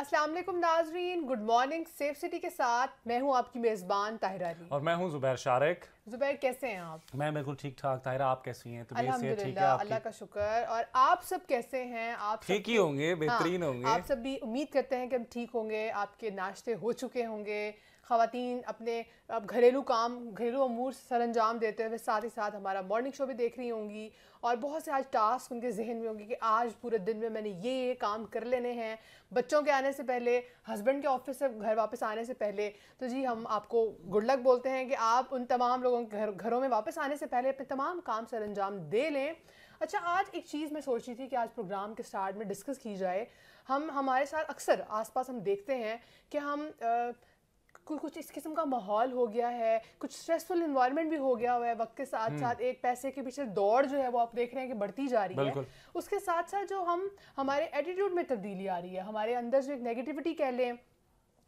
अस्सलाम वालेकुम नाजरीन गुड मॉर्निंग सेफ सिटी के साथ मैं हूं आपकी मेज़बान ताहिरा अली और मैं हूं जुबैर शारिक जुबैर कैसे हैं आप मैं बिल्कुल ठीक ठाक ताहिरा आप कैसी हैं तबीयत ठीक है अल्लाह का शुक्र और आप सब कैसे हैं आप ठीक ही होंगे बेहतरीन हाँ, होंगे आप सब भी उम्मीद करते हैं कि हम ठीक होंगे आपके नाश्ते हो चुके होंगे खातन अपने अब घरेलू काम घरेलू अमूर सर अंजाम देते हुए साथ ही साथ हमारा मॉर्निंग शो भी देख रही होंगी और बहुत से आज टास्क उनके जहन में होंगे कि आज पूरे दिन में मैंने ये ये काम कर लेने हैं बच्चों के आने से पहले हस्बैंड के ऑफिस से घर वापस आने से पहले तो जी हम आपको गुड लक बोलते हैं कि आप उन तमाम लोगों के घर घरों में वापस आने से पहले अपने तमाम काम सर अंजाम दे लें अच्छा आज एक चीज़ मैं सोच रही थी कि आज प्रोग्राम के स्टार्ट में डिस्कस की जाए हम हमारे साथ अक्सर आसपास हम देखते हैं कि हम आ, कुछ कुछ इस किस्म का माहौल हो गया है कुछ स्ट्रेसफुल इन्वायरमेंट भी हो गया हुआ है वक्त के साथ साथ हम्म। एक पैसे के पीछे दौड़ जो है वो आप देख रहे हैं कि बढ़ती जा रही है उसके साथ साथ जो हम हमारे एटीट्यूड में तब्दीली आ रही है हमारे अंदर जो एक नेगेटिविटी कह लें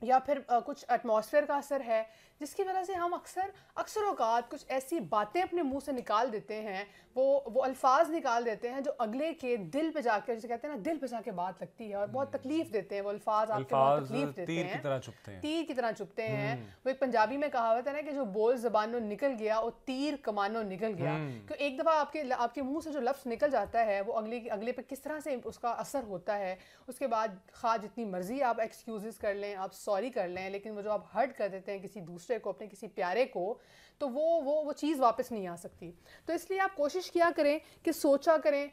या फिर आ, कुछ एटमॉस्फेयर का असर है जिसकी वजह से हम अक्सर अक्सर अवकात कुछ ऐसी बातें अपने मुंह से निकाल देते हैं वो वो अल्फाज निकाल देते हैं जो अगले के दिल पे जाके जैसे कहते हैं ना दिल पे जाके बात लगती है और बहुत हम्म। तकलीफ देते हैं वो अल्फाज आपके बहुत तकलीफ देते तीर हैं की तरह चुपते हैं तीर की तरह चुपते हैं हम्म। वो एक पंजाबी में कहावत है ना कि जो बोल जबानों निकल गया और तीर कमानों निकल गया क्यों हम्म। तो एक दफ़ा आपके आपके मुँह से जो लफ्स निकल जाता है वो अगले अगले पर किस तरह से उसका असर होता है उसके बाद खा जितनी मर्जी आप एक्सक्यूज़ कर लें आप सॉरी कर लें लेकिन वो जो आप हर्ट कर देते हैं किसी दूसरे को अपने किसी प्यारे को तो वो वो वो चीज़ वापस नहीं आ सकती तो इसलिए आप कोशिश किया करें कि सोचा करें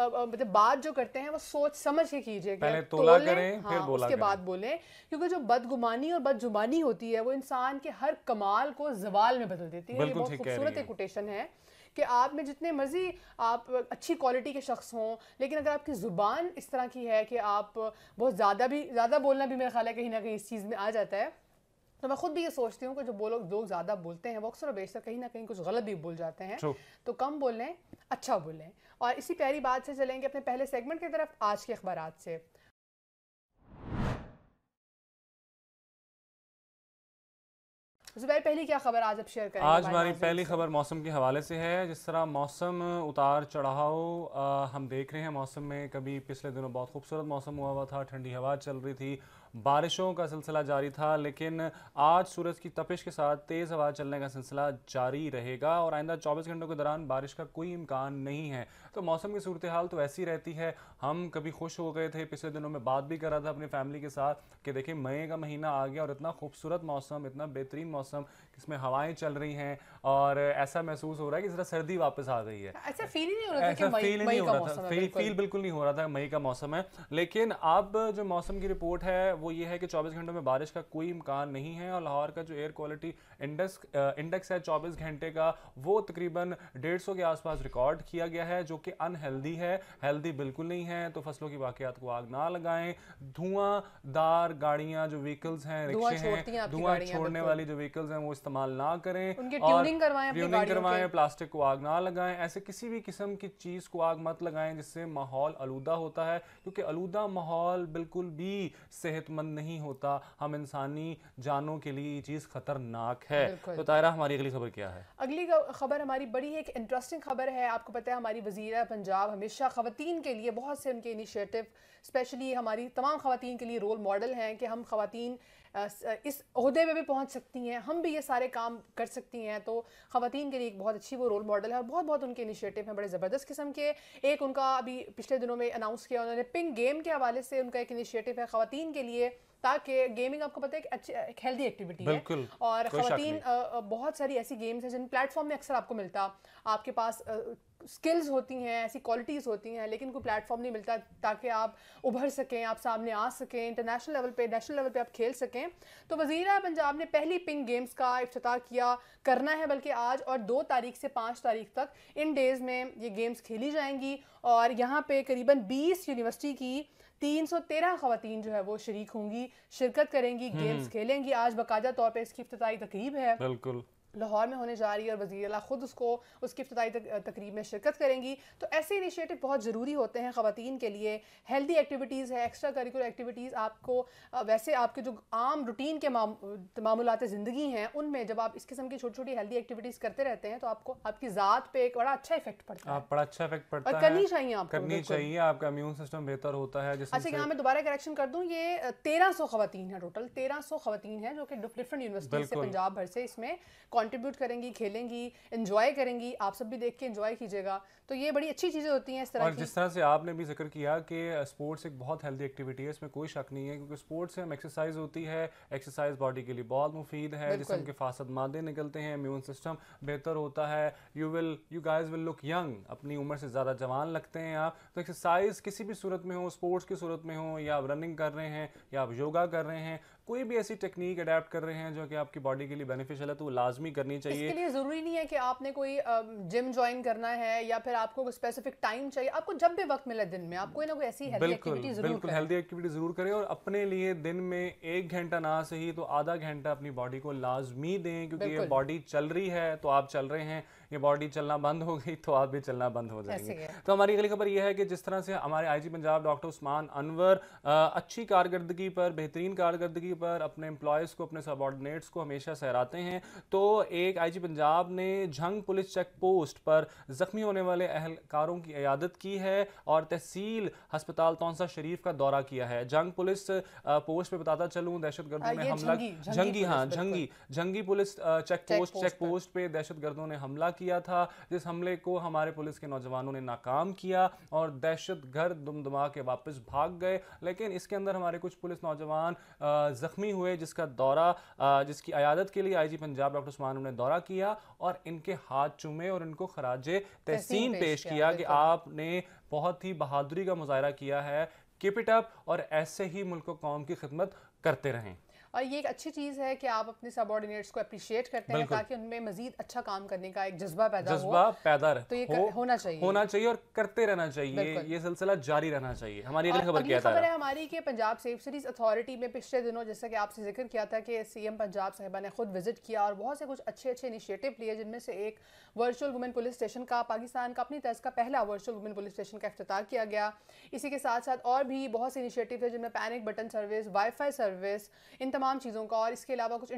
मतलब बात जो करते हैं वो सोच समझ के कीजिए पहले तोला तोले, करें हाँ, फिर बोला उसके बाद बोलें क्योंकि जो बदगुमानी और बदजुबानी होती है वो इंसान के हर कमाल को जवाल में बदल देती है ये बहुत खूबसूरत एक कोटेशन है कि आप में जितने मर्ज़ी आप अच्छी क्वालिटी के शख्स हों लेकिन अगर आपकी ज़ुबान इस तरह की है कि आप बहुत ज़्यादा भी ज़्यादा बोलना भी मेरा ख्याल है कहीं ना कहीं इस चीज़ में आ जाता है तो मैं खुद भी ये सोचती हूँ कि जो बोलो लोग ज़्यादा बोलते हैं वो अक्सर और बेशतर कहीं ना कहीं कुछ गलत भी बोल जाते हैं तो कम बोलें अच्छा बोलें और इसी प्यारी बात से चलेंगे अपने पहले सेगमेंट की तरफ आज के अखबार से जुबैर पहली क्या खबर आज आप शेयर करें आज हमारी पहली खबर मौसम के हवाले से है जिस तरह मौसम उतार चढ़ाव हम देख रहे हैं मौसम में कभी पिछले दिनों बहुत खूबसूरत मौसम हुआ हुआ था ठंडी हवा चल रही थी बारिशों का सिलसिला जारी था लेकिन आज सूरज की तपिश के साथ तेज़ हवा चलने का सिलसिला जारी रहेगा और आइंदा 24 घंटों के दौरान बारिश का कोई इम्कान नहीं है तो मौसम की सूरत हाल तो ऐसी रहती है हम कभी खुश हो गए थे पिछले दिनों में बात भी कर रहा था अपनी फैमिली के साथ कि देखिए मई का महीना आ गया और इतना खूबसूरत मौसम इतना बेहतरीन मौसम इसमें हवाएं चल रही हैं और ऐसा महसूस हो रहा है कि जरा सर्दी वापस आ गई है ऐसा अच्छा, फील नहीं हो रहा था फील बिल्कुल नहीं हो रहा था मई का मौसम है लेकिन अब जो मौसम की रिपोर्ट है वो ये है कि 24 घंटों में बारिश का कोई इम्कान नहीं है और लाहौर का जो एयर क्वालिटी इंडेक्स इंडेक्स है 24 घंटे का वो तकरीबन 150 के आसपास रिकॉर्ड किया गया है जो कि अनहेल्दी है हेल्दी बिल्कुल नहीं है तो फसलों की वाकियात को आग ना लगाएं धुआंदार गाड़ियां जो व्हीकल्स हैं रिक्शे हैं धुआं छोड़ने वाली जो व्हीकल्स हैं वो इस्तेमाल ना करें और ट्यूनिंग करवाएं प्लास्टिक को आग ना लगाएं ऐसे किसी भी किस्म की चीज़ को आग मत लगाएं जिससे माहौल आलूदा होता है क्योंकि आलूदा माहौल बिल्कुल भी सेहत सेहतमंद नहीं होता हम इंसानी जानों के लिए ये चीज़ खतरनाक है तो तायरा हमारी अगली खबर क्या है अगली खबर हमारी बड़ी एक इंटरेस्टिंग खबर है आपको पता है हमारी वजीर पंजाब हमेशा खवतिन के लिए बहुत से उनके इनिशियटिव स्पेशली हमारी तमाम खवतिन के लिए रोल मॉडल हैं कि हम खातन इस अहदे में भी पहुँच सकती हैं हम भी ये सारे काम कर सकती हैं तो खातन के लिए एक बहुत अच्छी वो रोल मॉडल है और बहुत बहुत उनके इनिशिएटिव हैं बड़े ज़बरदस्त किस्म के एक उनका अभी पिछले दिनों में अनाउंस किया उन्होंने पिंक गेम के हवाले से उनका एक इनिशिएटिव है ख़वान के लिए ताकि गेमिंग आपको पता है कि अच्छी एक हेल्दी एक्टिविटी है और खातन बहुत सारी ऐसी गेम्स हैं जिन प्लेटफॉर्म में अक्सर आपको मिलता आपके पास स्किल्स होती हैं ऐसी क्वालिटीज़ होती हैं लेकिन कोई प्लेटफॉर्म नहीं मिलता ताकि आप उभर सकें आप सामने आ सकें इंटरनेशनल लेवल पे नेशनल लेवल पे आप खेल सकें तो वजीर पंजाब ने पहली पिंक गेम्स का अफ्ताह किया करना है बल्कि आज और दो तारीख से पाँच तारीख तक इन डेज़ में ये गेम्स खेली जाएंगी और यहाँ पर करीबन बीस यूनिवर्सिटी की तीन सौ तेरह खातन जो है वो शरीक होंगी शिरकत करेंगी गेम्स हम्म। खेलेंगी आज बाकायदा तौर पर इसकी अफ्ताही तकरीब है बिल्कुल लाहौर में होने जा रही है और वजी अला ख़ुद उसको उसकी इब्तदाई तकरीब में शिरकत करेंगी तो ऐसे इनिशिएटिव बहुत ज़रूरी होते हैं ख़वान के लिए हेल्दी एक्टिविटीज़ है एक्स्ट्रा करिकुलर एक्टिविटीज़ आपको वैसे आपके जो आम रूटीन के माम, मामूलत ज़िंदगी हैं उनमें जब आप इस किस्म की छोटी छोटी हेल्दी एक्टिविटीज़ करते रहते हैं तो आपको आपकी ज़ात पर एक बड़ा अच्छा इफेक्ट पड़ता है बड़ा अच्छा इफेक्ट पड़ता है करनी चाहिए आप करनी चाहिए आपका इम्यून सिस्टम बेहतर होता है अच्छा यहाँ मैं दोबारा करेक्शन कर दूँ ये तेरह सौ खातन है टोटल तेरह सौ खातन है जो कि डिफरेंट यूनिवर्सिटी से पंजाब भर से इसमें कंट्रीब्यूट करेंगी खेलेंगी इन्जॉय करेंगी आप सब भी देख के इन्जॉय कीजिएगा तो ये बड़ी अच्छी चीज़ें होती हैं इस तरह और जिस तरह से आपने भी जिक्र किया कि स्पोर्ट्स एक बहुत हेल्दी एक्टिविटी है इसमें कोई शक नहीं है क्योंकि स्पोर्ट्स से हम एक्सरसाइज होती है एक्सरसाइज बॉडी के लिए बहुत मुफीद है जिसम के फासद मादे निकलते हैं इम्यून सिस्टम बेहतर होता है you will you guys will look young अपनी उम्र से ज़्यादा जवान लगते हैं आप तो एक्सरसाइज किसी भी सूरत में हो स्पोर्ट्स की सूरत में हो या आप रनिंग कर रहे हैं या आप योगा कर रहे हैं कोई भी ऐसी टेक्निक अडेप्ट कर रहे हैं जो कि आपकी बॉडी के लिए बेनिफिशियल है तो वो लाजमी करनी चाहिए इसके लिए जरूरी नहीं है कि आपने कोई जिम ज्वाइन करना है या फिर आपको स्पेसिफिक टाइम चाहिए आपको जब भी वक्त मिले दिन में आप कोई ना कोई ऐसी बिल्कुल बिल्कुल हेल्दी एक्टिविटी जरूर करें और अपने लिए दिन में एक घंटा ना सही तो आधा घंटा अपनी बॉडी को लाजमी दें क्योंकि ये बॉडी चल रही है तो आप चल रहे हैं ये बॉडी चलना बंद हो गई तो आप भी चलना बंद हो जाएंगे तो हमारी अगली खबर यह है कि जिस तरह से हमारे आईजी पंजाब डॉक्टर उस्मान अनवर अच्छी कारकर्दगी पर बेहतरीन कारकर्दगी पर अपने एम्प्लॉयज़ को अपने सबॉर्डिनेट्स को हमेशा सहराते हैं तो एक जी पंजाब ने झंग पुलिस चेक पोस्ट पर जख्मी होने वाले अहलकारों की अयादत की है और तहसील हस्पताल तौसा शरीफ का दौरा किया है जंग पुलिस पोस्ट पे बताता चलूं दहशतगर्दों ने हमला जंगी हाँ जंगी जंगी police check post check post पे दहशतगर्दों ने हमला किया था जिस हमले को हमारे पुलिस के नौजवानों ने नाकाम किया और दहशत घर दुमदुमा के वापस भाग गए लेकिन इसके अंदर हमारे कुछ पुलिस नौजवान ज़ख्मी हुए जिसका दौरा जिसकी अयादत के लिए आईजी पंजाब डॉक्टर उस्मान ने दौरा किया और इनके हाथ चूमे और इनको खराज तहसीन पेश, पेश किया कि आपने बहुत ही बहादुरी का मुजाहरा किया है किप इट अप और ऐसे ही मुल्क कौम की खिदमत करते रहें और ये एक अच्छी चीज़ है कि आप अपने सबॉर्डिनेट्स को अप्रिशिएट करते हैं ताकि उनमें मजीद अच्छा काम करने का एक जज्बा पैदा जज्बा हो पैदा रहे तो ये हो, होना चाहिए होना चाहिए और करते रहना चाहिए ये सिलसिला जारी रहना चाहिए हमारी अगली खबर क्या खबर है हमारी कि पंजाब सेफ्टीज अथॉरिटी में पिछले दिनों जैसा कि आपसे जिक्र किया था कि सीएम पंजाब साहिबा ने खुद विजिट किया और बहुत से कुछ अच्छे अच्छे इनिशिएटिव लिए जिनमें से एक वर्चुअल वुमेन पुलिस स्टेशन का पाकिस्तान का अपनी तर्ज का पहला वर्चुअल वुमेन पुलिस स्टेशन का अफ्ताह किया गया इसी के साथ साथ और भी बहुत से इनिशिएटिव थे जिनमें panic button service wifi service इन तमाम चीज़ों का और इसके अलावा कुछ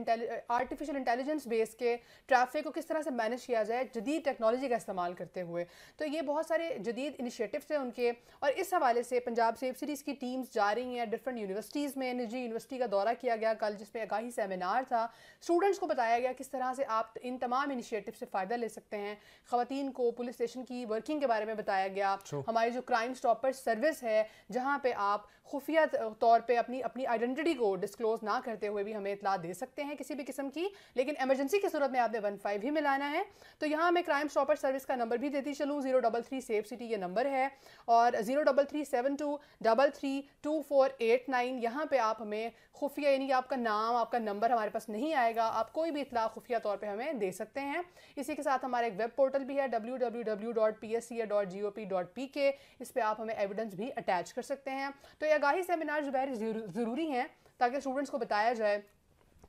आर्टिफिशियल इंटेलिजेंस बेस के ट्रैफिक को किस तरह से मैनेज किया जाए जदीद टेक्नोलॉजी का इस्तेमाल करते हुए तो ये बहुत सारे जदीद इनिशिएटिव्स हैं उनके और इस हवाले से पंजाब सेफ सीरीज़ की टीम्स जा रही हैं डिफरेंट यूनिवर्सिटीज़ में निजी यूनिवर्सिटी का दौरा किया गया कल जिसमें आगाही सेमिनार था स्टूडेंट्स को बताया गया किस तरह से आप इन तमाम इनिशिएटिव से फ़ायदा ले सकते हैं खातन को पुलिस स्टेशन की वर्किंग के बारे में बताया गया हमारी जो क्राइम स्टॉपर सर्विस है जहाँ पर आप खुफिया तौर पे अपनी अपनी आइडेंटिटी को डिस्क्लोज ना करते हुए भी हमें इतला दे सकते हैं किसी भी किस्म की लेकिन एमरजेंसी की सूरत में आपने वन फाइव ही मिलाना है तो यहाँ मैं क्राइम स्टॉपर सर्विस का नंबर भी देती चलूँ zero double three safe city ये नंबर है और zero double three seven two double three two four eight nine यहाँ पर आप हमें खुफिया यानी कि आपका नाम आपका नंबर हमारे पास नहीं आएगा आप कोई भी इतला खुफिया तौर पर हमें दे सकते हैं इसी के साथ हमारा एक वेब पोर्टल भी है W W W dot P S C A dot G O P dot P K इस पर आप हमें एविडेंस भी अटैच कर सकते हैं तो आगाही सेमिनार जो है ज़रूरी हैं ताकि स्टूडेंट्स को बताया जाए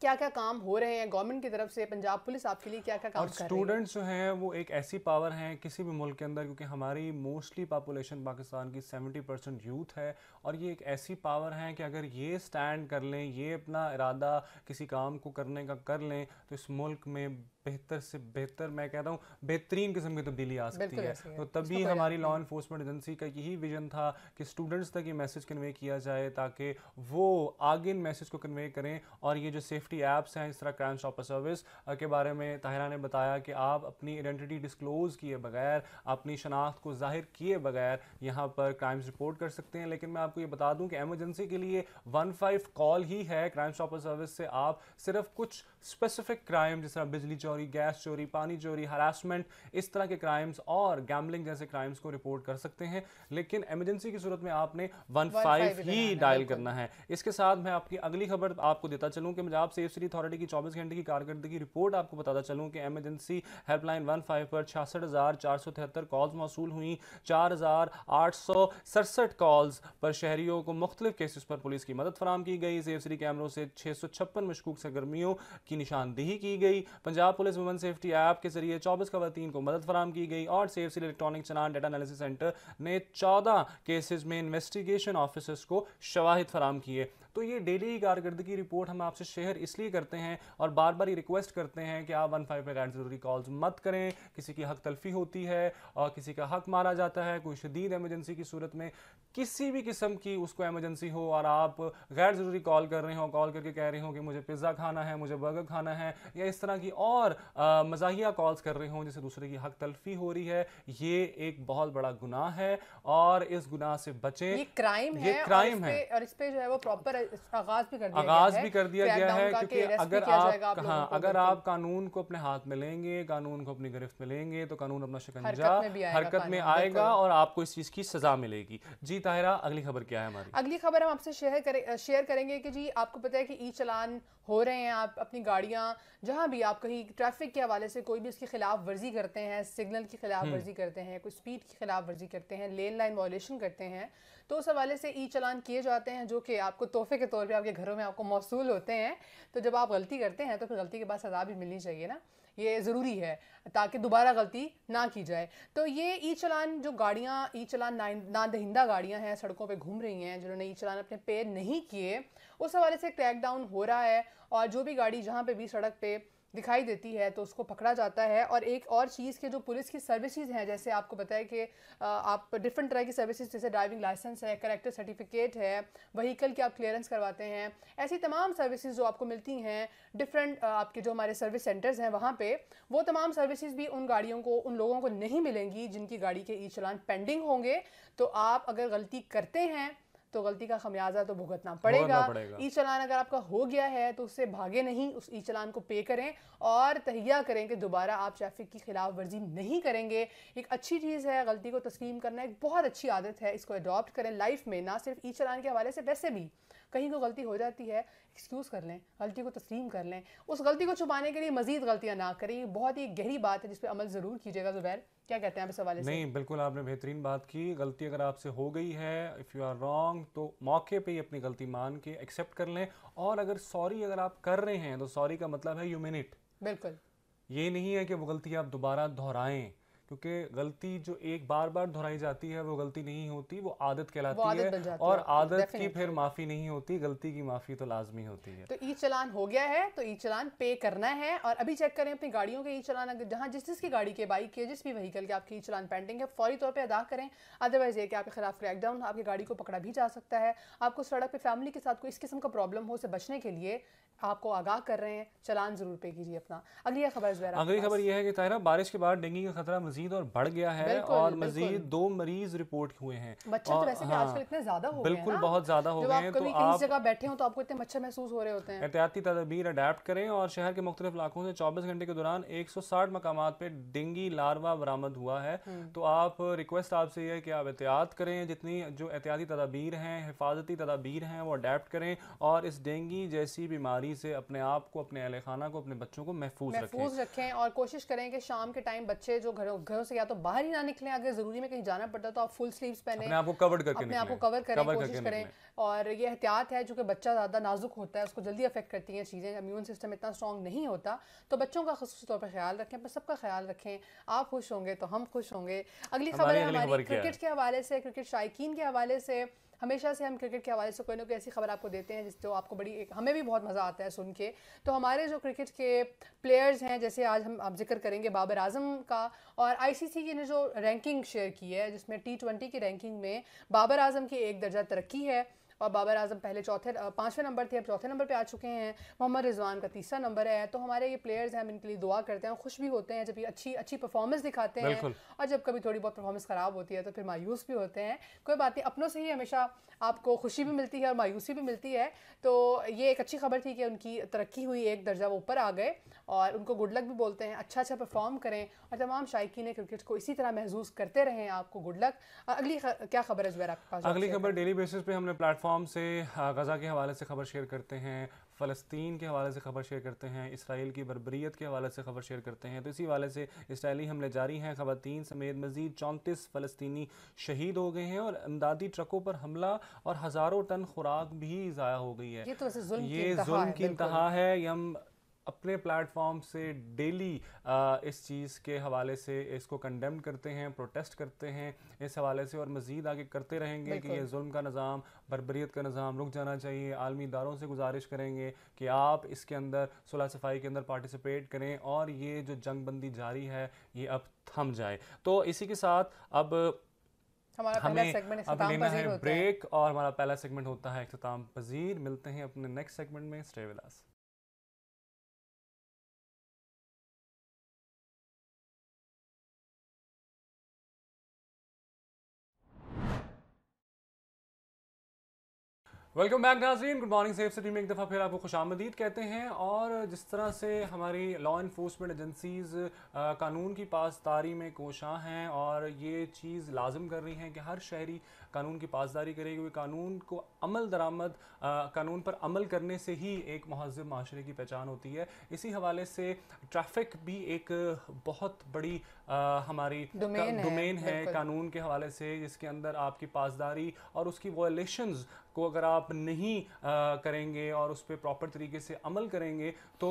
क्या क्या काम हो रहे हैं गवर्नमेंट की तरफ से पंजाब पुलिस आपके लिए क्या क्या काम और स्टूडेंट्स जो हैं वो एक ऐसी पावर हैं किसी भी मुल्क के अंदर क्योंकि हमारी मोस्टली पापुलेशन पाकिस्तान की 70 परसेंट यूथ है और ये एक ऐसी पावर हैं कि अगर ये स्टैंड कर लें ये अपना इरादा किसी काम को करने का कर लें तो इस मुल्क में बेहतर से बेहतर मैं कहता हूँ बेहतरीन किस्म की तब्दीली आ सकती है तो तभी हमारी लॉ इन्फोर्समेंट एजेंसी का यही विजन था कि स्टूडेंट्स तक ये मैसेज कन्वे किया जाए ताकि वो आगे इन मैसेज को कन्वे करें और ये जो सेफ्टी एप्स हैं इस तरह क्राइम स्टॉपर सर्विस के बारे में ताहिरा ने बताया कि आप अपनी आइडेंटिटी डिस्क्लोज किए बगैर अपनी शनाख्त को जाहिर किए बगैर यहाँ पर क्राइम्स रिपोर्ट कर सकते हैं लेकिन मैं आपको ये बता दूँ कि एमरजेंसी के लिए वन फाइव कॉल ही है क्राइम स्टॉपर सर्विस से आप सिर्फ कुछ स्पेसिफिक क्राइम जिस तरह बिजली चोरी गैस चोरी पानी चोरी हरासमेंट इस तरह के क्राइम्स और गैम्बलिंग जैसे क्राइम्स को रिपोर्ट कर सकते हैं लेकिन एमरजेंसी की सूरत में आपने वन फाइव ही डायल करना है इसके साथ मैं आपकी अगली खबर आपको देता चलूँ कि मैं आप सेफ सिटी अथॉरिटी की चौबीस घंटे की कारकर्दगी रिपोर्ट आपको बताता चलूँ कि एमरजेंसी हेल्पलाइन वन फाइव पर छियासठ हज़ार चार सौ तिहत्तर कॉल्स मौसू हुई चार हज़ार आठ सौ सड़सठ कॉल्स पर शहरीों को मुख्तलिफ केसेस पर पुलिस की मदद फराम की गई सेफ सिटी कैमरों से छः सौ छप्पन मशकूक सरगर्मियों की की निशानदेही की गई Punjab police women safety app के जरिए चौबीस खवतन को मदद फराम की गई और सेफ सिल इलेक्ट्रॉनिक चनान डाटा एनालिसिस सेंटर ने चौदह केसेज में इन्वेस्टिगेशन ऑफिसर्स को शवाहिद फराम किए तो ये डेली ही कारकर्दगी रिपोर्ट हम आपसे शेयर इसलिए करते हैं और बार बार ये रिक्वेस्ट करते हैं कि आप वन फाइव पर गैर जरूरी कॉल्स मत करें किसी की हक तलफी होती है और किसी का हक मारा जाता है कोई शदीद एमरजेंसी की सूरत में किसी भी किस्म की उसको एमरजेंसी हो और आप गैर ज़रूरी कॉल कर रहे हो कॉल करके कह रहे हो कि मुझे पिज़्ज़ा खाना है मुझे बर्गर खाना है या इस तरह की और मजाहिया कॉल्स कर रहे हो जैसे दूसरे की हक तलफी हो रही है ये एक बहुत बड़ा गुनाह है और इस गुनाह से बचें ये क्राइम ये है क्राइम है और इस पे जो है वो प्रॉपर आगाज भी कर दिया आगाज भी कर दिया गया है क्योंकि अगर आप, हाँ अगर आप कानून को अपने हाथ में लेंगे कानून को अपनी गिरफ्त में लेंगे तो कानून अपना शिकंजा हरकत में आएगा और आपको इस चीज़ की सजा मिलेगी जी ताहिरा अगली खबर क्या है हमारी अगली खबर हम आपसे शेयर करेंगे कि जी आपको पता है कि ई चलान हो रहे हैं आप अपनी गाड़ियाँ जहाँ भी आप कहीं ट्रैफिक के हवाले से कोई भी उसकी खिलाफ वर्जी करते हैं सिग्नल हम्म। की खिलाफ वर्जी करते हैं कोई स्पीड की खिलाफ वर्जी करते हैं लेन लाइन वॉलेशन करते हैं तो उस हवाले से ई चलान किए जाते हैं जो कि आपको तोहफे के तौर पर आपके घरों में आपको मौसू होते हैं तो जब आप गलती करते हैं तो फिर गलती के बाद सजा भी मिलनी चाहिए ना ये ज़रूरी है ताकि दोबारा गलती ना की जाए तो ये ई चलान जो गाड़ियाँ ई चलान ना दहिंदा गाड़ियाँ हैं सड़कों पर घूम रही हैं जिन्होंने ई चलान अपने पे नहीं किए उस हवाले से क्रैकडाउन हो रहा है और जो भी गाड़ी जहाँ पे भी सड़क पे दिखाई देती है तो उसको पकड़ा जाता है और एक और चीज़ के जो पुलिस की सर्विसेज हैं जैसे आपको बताया कि आप डिफरेंट तरह की सर्विसेज जैसे ड्राइविंग लाइसेंस है करेक्टर सर्टिफिकेट है वहीकल की आप क्लियरेंस करवाते हैं ऐसी तमाम सर्विसेज जो आपको मिलती हैं डिफरेंट आपके जो हमारे सर्विस सेंटर्स हैं वहाँ पर वो तमाम सर्विसेज भी उन गाड़ियों को उन लोगों को नहीं मिलेंगी जिनकी गाड़ी के ई चलान पेंडिंग होंगे तो आप अगर गलती करते हैं तो गलती का खमियाजा तो भुगतना पड़ेगा ई चलान अगर आपका हो गया है तो उससे भागे नहीं उस ई चलान को पे करें और तहिया करें कि दोबारा आप ट्रैफिक की खिलाफ वर्जी नहीं करेंगे एक अच्छी चीज़ है गलती को तस्लीम करना एक बहुत अच्छी आदत है इसको अडॉप्ट करें लाइफ में ना सिर्फ ई चलान के हवाले से वैसे भी कहीं को गलती हो जाती है एक्सक्यूज़ कर लें गलती को तस्लीम कर लें उस गलती को छुपाने के लिए मजीद गलतियाँ ना करें ये बहुत ही गहरी बात है जिस पर अमल ज़रूर कीजिएगा जुबैर क्या कहते हैं आप इस हवाले से नहीं बिल्कुल आपने बेहतरीन बात की गलती अगर आपसे हो गई है इफ़ यू आर रॉन्ग तो मौके पे ही अपनी गलती मान के एक्सेप्ट कर लें और अगर सॉरी अगर आप कर रहे हैं तो सॉरी का मतलब है यू मिनिट बिल्कुल ये नहीं है कि वो गलती आप दोबारा दोहराएं क्योंकि गलती जो एक बार बार दोहराई जाती है वो गलती नहीं होती वो आदत कहलाती वो आदत है और हाँ, आदत की फिर माफ़ी नहीं होती गलती की माफ़ी तो लाजमी होती है तो ई चलान हो गया है तो ई चलान पे करना है और अभी चेक करें अपनी गाड़ियों के ई चलान अगर जहाँ जिस जिसकी गाड़ी के बाइक के जिस भी वहीकल के आपकी ई चलान पेंडिंग है फौरी तौर पर अदा करें अदरवाइज़ ये कि आपके खिलाफ क्रैकडाउन आपकी गाड़ी को पकड़ा भी जा सकता है आपको सड़क पर फैमिली के साथ कोई इस किस्म का प्रॉब्लम हो से बचने के लिए आपको आगाह कर रहे हैं चलान जरूर पे कीजिए अपना अगली खबर अगली खबर यह है कि ताहिरा बारिश के बाद डेंगू का खतरा मजीद और बढ़ गया है और मजीद दो मरीज रिपोर्ट हुए हैं मच्छर तो हाँ, आजकल इतने ज्यादा हो बिल्कुल बहुत ज्यादा हो गए हैं तो आप जगह बैठे हो तो आपको इतने मच्छर महसूस हो रहे होते हैं एहतियाती तदबीर अडेप्ट करें और शहर के मुख्तलिफ इलाकों से चौबीस घंटे के दौरान एक सौ साठ मकाम पर डेंगी लारवा बरामद हुआ है हम्म। तो आप रिक्वेस्ट आपसे यह है कि आप एहतियात करें जितनी जो एहतियाती तदाबीर हैं हिफाजती तदाबीर हैं वो अडेप्ट करें और इस डेंगी जैसी बीमारी बीमारी से अपने आप को अपने अहल खाना को अपने बच्चों को महफूज महफूज रखें और कोशिश करें कि शाम के टाइम बच्चे जो घरों घरों से या तो बाहर ही ना निकलें अगर जरूरी में कहीं जाना पड़ता तो आप फुल स्लीव पहने आपको कवर करके अपने आपको कवर करें कोशिश करें और ये एहतियात है जो कि बच्चा ज़्यादा नाजुक होता है उसको जल्दी अफेक्ट करती हैं चीज़ें इम्यून सिस्टम इतना स्ट्रॉन्ग नहीं होता तो बच्चों का खसूस तौर पर ख्याल रखें पर सबका ख्याल रखें आप खुश होंगे तो हम खुश होंगे अगली खबर है हमारी क्रिकेट के हवाले से क्रिकेट शायकीन के हवाले से हमेशा से हम क्रिकेट के हवाले से कोई ना कोई ऐसी खबर आपको देते हैं जिस तो आपको बड़ी एक हमें भी बहुत मज़ा आता है सुन के तो हमारे जो क्रिकेट के प्लेयर्स हैं जैसे आज हम आप जिक्र करेंगे बाबर आजम का और आई की ने जो रैंकिंग शेयर की है जिसमें टी की रैंकिंग में बाबर आजम की एक दर्जा तरक्की है और बाबर आजम पहले चौथे पाँचवें नंबर थे अब चौथे नंबर पर आ चुके हैं मोहम्मद रिजवान का तीसरा नंबर है तो हमारे ये प्लेयर्स हैं हम इनके लिए दुआ करते हैं खुश भी होते हैं जब ये अच्छी अच्छी परफॉर्मेंस दिखाते हैं और जब कभी थोड़ी बहुत परफॉर्मेंस ख़राब होती है तो फिर मायूस भी होते हैं कोई बात नहीं अपनों से ही हमेशा आपको खुशी भी मिलती है और मायूसी भी मिलती है तो ये एक अच्छी खबर थी कि उनकी तरक्की हुई एक दर्जा वो ऊपर आ गए और उनको गुड लक भी बोलते हैं अच्छा अच्छा परफॉर्म करें और तमाम ने क्रिकेट को इसी तरह महसूस करते रहें आपको गुड लक अगली क्या खबर है जुबैर आपके पास अगली खबर डेली बेसिस पे हमने प्लेटफॉर्म कॉम से गज़ा हाँ, के हवाले से ख़बर शेयर करते हैं फ़लस्तीन के हवाले से ख़बर शेयर करते हैं इसराइल की बरबरीत के हवाले से ख़बर शेयर करते हैं तो इसी हवाले से इसराइली हमले जारी हैं खातन समेत मज़ीद चौंतीस फ़लस्तनी शहीद हो गए हैं और इमदादी ट्रकों पर हमला और हज़ारों टन खुराक भी ज़ाया हो गई है ये तो जुल्म की इंतहा है ये हम अपने प्लेटफॉर्म से डेली इस चीज़ के हवाले से इसको कंडेम करते हैं प्रोटेस्ट करते हैं इस हवाले से और मज़ीद आगे करते रहेंगे कि ये जुल्म का निज़ाम बरबरीत का निज़ाम रुक जाना चाहिए आलमी इदारों से गुजारिश करेंगे कि आप इसके अंदर सुलह सफाई के अंदर पार्टिसिपेट करें और ये जो जंग बंदी जारी है ये अब थम जाए तो इसी के साथ अब हमें अब लेना है ब्रेक और हमारा पहला सेगमेंट होता है अख्ताम पजीर मिलते हैं अपने नेक्स्ट सेगमेंट में स्टे विलास वेलकम बैक नाजरीन गुड मॉर्निंग सेफ सिटी में एक दफ़ा फिर आपको खुश आमदीद कहते हैं और जिस तरह से हमारी लॉ इन्फोर्समेंट एजेंसीज़ कानून की पासदारी में कोशाँ हैं और ये चीज़ लाजम कर रही हैं कि हर शहरी कानून की पासदारी करेगी क्योंकि कानून को अमल दरामद कानून पर अमल करने से ही एक महजब माशरे की पहचान होती है इसी हवाले से ट्रैफिक भी एक बहुत बड़ी आ, हमारी डोमेन है, है कानून के हवाले से जिसके अंदर आपकी पासदारी और उसकी वोलेशन को अगर आप नहीं आ, करेंगे और उस पर प्रॉपर तरीके से अमल करेंगे तो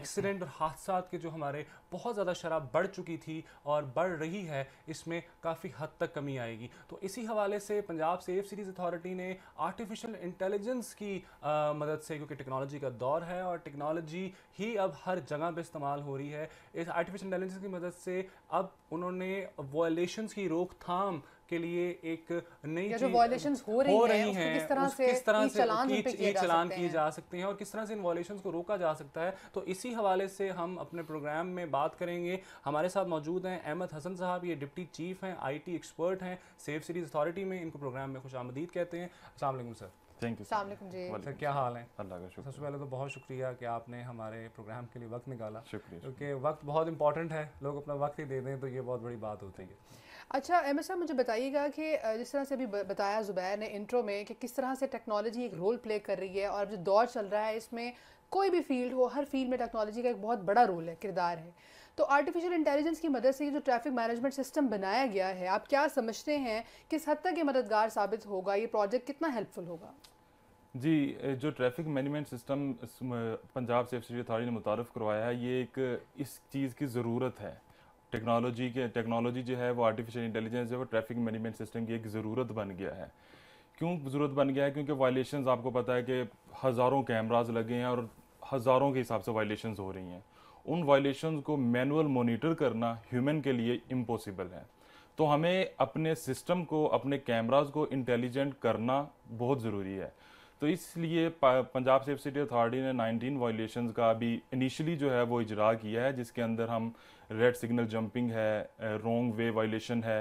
एक्सीडेंट और हादसा के जो हमारे बहुत ज़्यादा शराब बढ़ चुकी थी और बढ़ रही है इसमें काफ़ी हद तक कमी आएगी तो इसी हवाले से पंजाब सेफ सीरीज़ अथॉरिटी ने आर्टिफिशियल इंटेलिजेंस की आ, मदद से क्योंकि टेक्नोलॉजी का दौर है और टेक्नोलॉजी ही अब हर जगह पर इस्तेमाल हो रही है इस आर्टिफिशियल इंटेलिजेंस की मदद से अब उन्होंने वॉयलेशंस की रोकथाम के लिए एक नई जो वॉयलेशन हो रही, हो रही हैं किस तरह से किस तरह से चलान किए चलान किए जा सकते हैं और किस तरह से इन वॉयलेशन को रोका जा सकता है तो इसी हवाले से हम अपने प्रोग्राम में बात करेंगे हमारे साथ मौजूद हैं अहमद हसन साहब ये डिप्टी चीफ हैं आई एक्सपर्ट हैं सेफ सीरीज अथॉरिटी में इनको प्रोग्राम में खुश कहते हैं असलम सर सर क्या हाल है अल्लाह का सबसे पहले तो बहुत शुक्रिया कि आपने हमारे प्रोग्राम के लिए वक्त निकाला शुक्रिया क्योंकि वक्त बहुत इंपॉर्टेंट है लोग अपना वक्त ही दे दें तो ये बहुत बड़ी बात होती है अच्छा एम साहब मुझे बताइएगा कि जिस तरह से अभी बताया ज़ुबैर ने इंट्रो में कि किस तरह से टेक्नोलॉजी एक रोल प्ले कर रही है और जो दौर चल रहा है इसमें कोई भी फील्ड हो हर फील्ड में टेक्नोलॉजी का एक बहुत बड़ा रोल है किरदार है तो आर्टिफिशियल इंटेलिजेंस की मदद से ये जो ट्रैफिक मैनेजमेंट सिस्टम बनाया गया है आप क्या समझते हैं किस हद तक ये मददगार साबित होगा ये प्रोजेक्ट कितना हेल्पफुल होगा जी जो traffic management system Punjab safety authority ने मुतारफ़ करवाया है ये एक इस चीज़ की ज़रूरत है टेक्नोलॉजी के टेक्नोलॉजी जो है वो आर्टिफिशियल इंटेलिजेंस जो है वो ट्रैफिक मैनेजमेंट सिस्टम की एक ज़रूरत बन गया है क्यों ज़रूरत बन गया है क्योंकि वायलेशन आपको पता है कि हज़ारों कैमराज लगे हैं और हज़ारों के हिसाब से वायलेशन हो रही हैं उन वायलेशन को मैनुअल मोनिटर करना ह्यूमन के लिए इम्पॉसिबल है तो हमें अपने सिस्टम को अपने कैमराज को इंटेलिजेंट करना बहुत ज़रूरी है तो इसलिए पंजाब सेफ सिटी अथॉरिटी ने 19 वायलेशन का अभी इनिशियली जो है वो इजरा किया है जिसके अंदर हम रेड सिग्नल जंपिंग है रोंग वे वायलेशन है